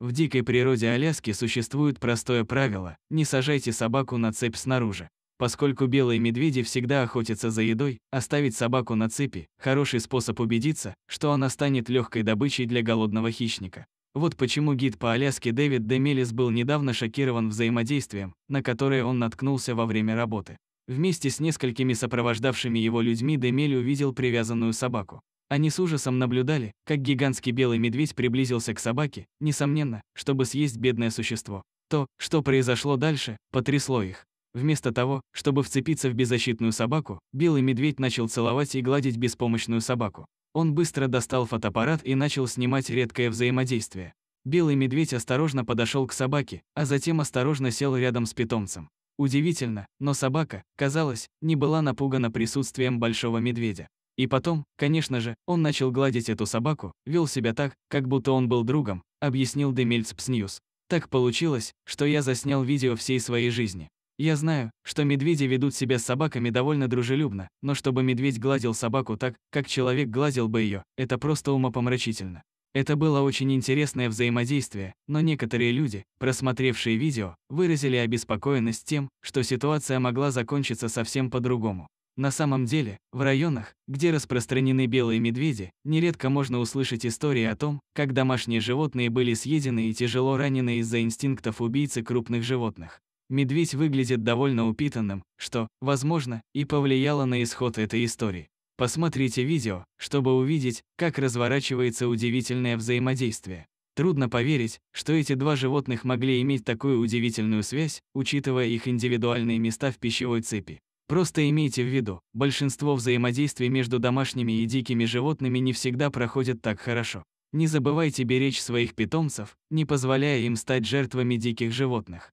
В дикой природе Аляски существует простое правило – не сажайте собаку на цепь снаружи. Поскольку белые медведи всегда охотятся за едой, оставить собаку на цепи – хороший способ убедиться, что она станет легкой добычей для голодного хищника. Вот почему гид по Аляске Дэвид Демелис был недавно шокирован взаимодействием, на которое он наткнулся во время работы. Вместе с несколькими сопровождавшими его людьми Демель увидел привязанную собаку. Они с ужасом наблюдали, как гигантский белый медведь приблизился к собаке, несомненно, чтобы съесть бедное существо. То, что произошло дальше, потрясло их. Вместо того, чтобы вцепиться в беззащитную собаку, белый медведь начал целовать и гладить беспомощную собаку. Он быстро достал фотоаппарат и начал снимать редкое взаимодействие. Белый медведь осторожно подошел к собаке, а затем осторожно сел рядом с питомцем. Удивительно, но собака, казалось, не была напугана присутствием большого медведя. И потом, конечно же, он начал гладить эту собаку, вел себя так, как будто он был другом, объяснил Демильц Псньюс. Так получилось, что я заснял видео всей своей жизни. Я знаю, что медведи ведут себя с собаками довольно дружелюбно, но чтобы медведь гладил собаку так, как человек гладил бы ее, это просто умопомрачительно. Это было очень интересное взаимодействие, но некоторые люди, просмотревшие видео, выразили обеспокоенность тем, что ситуация могла закончиться совсем по-другому. На самом деле, в районах, где распространены белые медведи, нередко можно услышать истории о том, как домашние животные были съедены и тяжело ранены из-за инстинктов убийцы крупных животных. Медведь выглядит довольно упитанным, что, возможно, и повлияло на исход этой истории. Посмотрите видео, чтобы увидеть, как разворачивается удивительное взаимодействие. Трудно поверить, что эти два животных могли иметь такую удивительную связь, учитывая их индивидуальные места в пищевой цепи. Просто имейте в виду, большинство взаимодействий между домашними и дикими животными не всегда проходят так хорошо. Не забывайте беречь своих питомцев, не позволяя им стать жертвами диких животных.